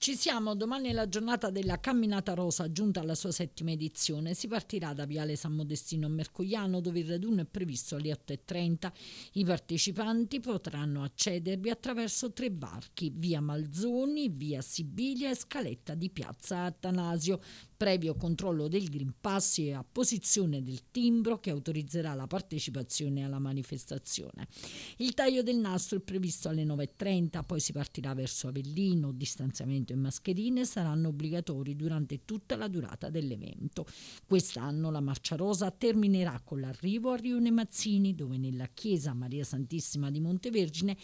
Ci siamo, domani è la giornata della Camminata Rosa giunta alla sua settima edizione. Si partirà da Viale San Modestino a Mercogliano dove il raduno è previsto alle 8.30. I partecipanti potranno accedervi attraverso tre varchi, via Malzoni, via Sibiglia e scaletta di piazza Atanasio, previo controllo del Green Pass e apposizione del timbro che autorizzerà la partecipazione alla manifestazione. Il taglio del nastro è previsto alle 9.30, poi si partirà verso Avellino, distanziamento abbigliamento e mascherine saranno obbligatori durante tutta la durata dell'evento. Quest'anno la Marcia Rosa terminerà con l'arrivo a Rione Mazzini, dove nella chiesa Maria Santissima di Montevergine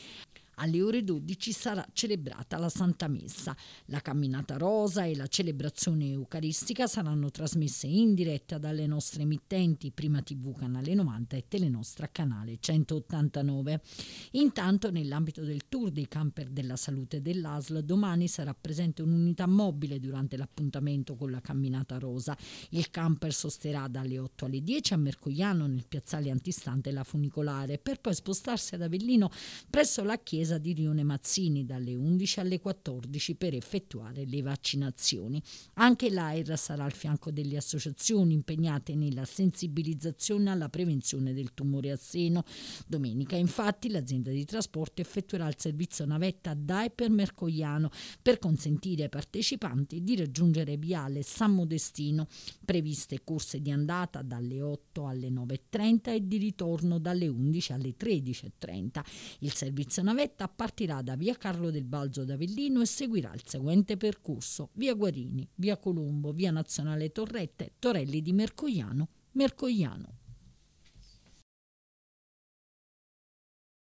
alle ore 12 sarà celebrata la Santa Messa. La camminata rosa e la celebrazione eucaristica saranno trasmesse in diretta dalle nostre emittenti Prima TV Canale 90 e Telenostra Canale 189. Intanto nell'ambito del tour dei camper della salute dell'ASL domani sarà presente un'unità mobile durante l'appuntamento con la camminata rosa. Il camper sosterrà dalle 8 alle 10 a Mercogliano nel piazzale antistante la funicolare per poi spostarsi ad Avellino presso la chiesa attesa di Rione Mazzini dalle 11 alle 14 per effettuare le vaccinazioni. Anche l'AIR sarà al fianco delle associazioni impegnate nella sensibilizzazione alla prevenzione del tumore al seno. Domenica infatti l'azienda di trasporto effettuerà il servizio navetta DAI per Mercogliano per consentire ai partecipanti di raggiungere Viale San Modestino, previste corse di andata dalle 8 alle 9.30 e di ritorno dalle 11 alle 13.30. Il servizio navetta tragetta partirà da via Carlo del Balzo d'Avellino e seguirà il seguente percorso: via Guarini, via Colombo, via Nazionale Torrette, Torelli di Mercogliano, Mercogliano.